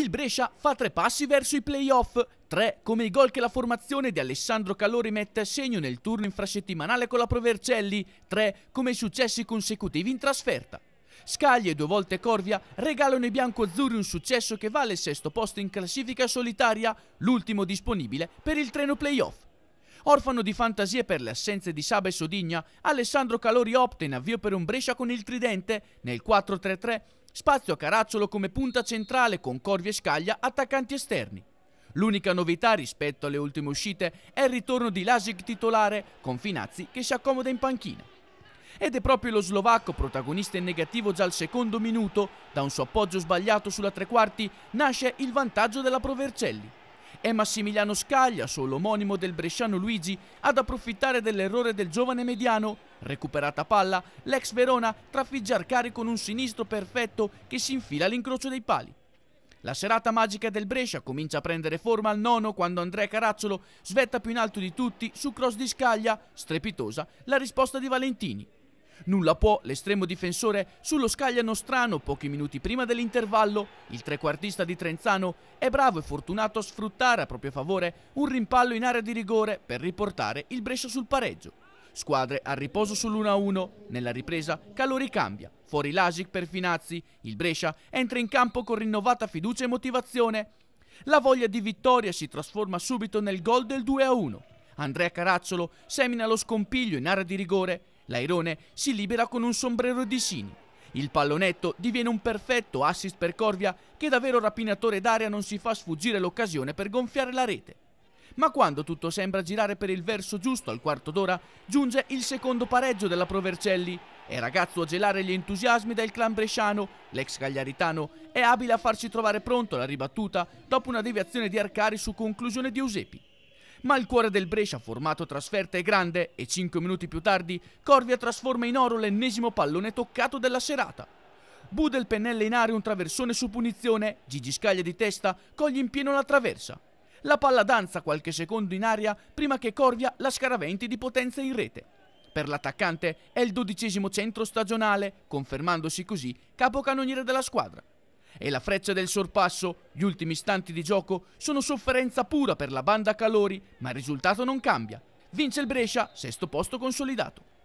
il Brescia fa tre passi verso i playoff. Tre come i gol che la formazione di Alessandro Calori mette a segno nel turno infrasettimanale con la Provercelli. Tre come i successi consecutivi in trasferta. Scaglie e due volte Corvia regalano ai bianco-azzurri un successo che vale il sesto posto in classifica solitaria, l'ultimo disponibile per il treno playoff. Orfano di fantasie per le assenze di Saba e Sodigna, Alessandro Calori opta in avvio per un Brescia con il tridente nel 4-3-3, spazio a Caracciolo come punta centrale con Corvi e Scaglia attaccanti esterni. L'unica novità rispetto alle ultime uscite è il ritorno di Lasic titolare con Finazzi che si accomoda in panchina. Ed è proprio lo slovacco protagonista in negativo già al secondo minuto, da un suo appoggio sbagliato sulla tre quarti nasce il vantaggio della Provercelli. È Massimiliano Scaglia, solo omonimo del bresciano Luigi, ad approfittare dell'errore del giovane mediano. Recuperata palla, l'ex Verona trafigge Arcari con un sinistro perfetto che si infila all'incrocio dei pali. La serata magica del Brescia comincia a prendere forma al nono quando Andrea Caracciolo svetta più in alto di tutti su cross di Scaglia, strepitosa, la risposta di Valentini. Nulla può l'estremo difensore sullo scagliano strano pochi minuti prima dell'intervallo. Il trequartista di Trenzano è bravo e fortunato a sfruttare a proprio favore un rimpallo in area di rigore per riportare il Brescia sul pareggio. Squadre a riposo sull'1-1. Nella ripresa Calori cambia. Fuori Lasic per Finazzi. Il Brescia entra in campo con rinnovata fiducia e motivazione. La voglia di vittoria si trasforma subito nel gol del 2-1. Andrea Caracciolo semina lo scompiglio in area di rigore L'airone si libera con un sombrero di Sini. Il pallonetto diviene un perfetto assist per Corvia che da vero rapinatore d'aria non si fa sfuggire l'occasione per gonfiare la rete. Ma quando tutto sembra girare per il verso giusto al quarto d'ora, giunge il secondo pareggio della Provercelli. È ragazzo a gelare gli entusiasmi del clan bresciano, l'ex cagliaritano è abile a farsi trovare pronto alla ribattuta dopo una deviazione di Arcari su conclusione di Eusepi ma il cuore del Brescia formato trasferta è grande e 5 minuti più tardi Corvia trasforma in oro l'ennesimo pallone toccato della serata. Budel pennella in aria un traversone su punizione, Gigi Scaglia di testa coglie in pieno la traversa. La palla danza qualche secondo in aria prima che Corvia la scaraventi di potenza in rete. Per l'attaccante è il dodicesimo centro stagionale, confermandosi così capocannoniere della squadra e la freccia del sorpasso, gli ultimi istanti di gioco sono sofferenza pura per la banda Calori, ma il risultato non cambia. Vince il Brescia, sesto posto consolidato.